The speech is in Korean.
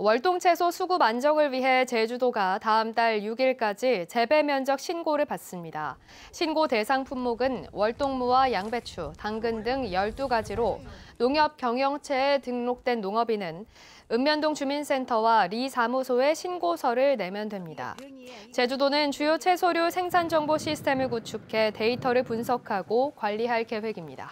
월동채소 수급 안정을 위해 제주도가 다음 달 6일까지 재배 면적 신고를 받습니다. 신고 대상 품목은 월동무와 양배추, 당근 등 12가지로 농협경영체에 등록된 농업인은 읍면동 주민센터와 리 사무소에 신고서를 내면 됩니다. 제주도는 주요 채소류 생산 정보 시스템을 구축해 데이터를 분석하고 관리할 계획입니다.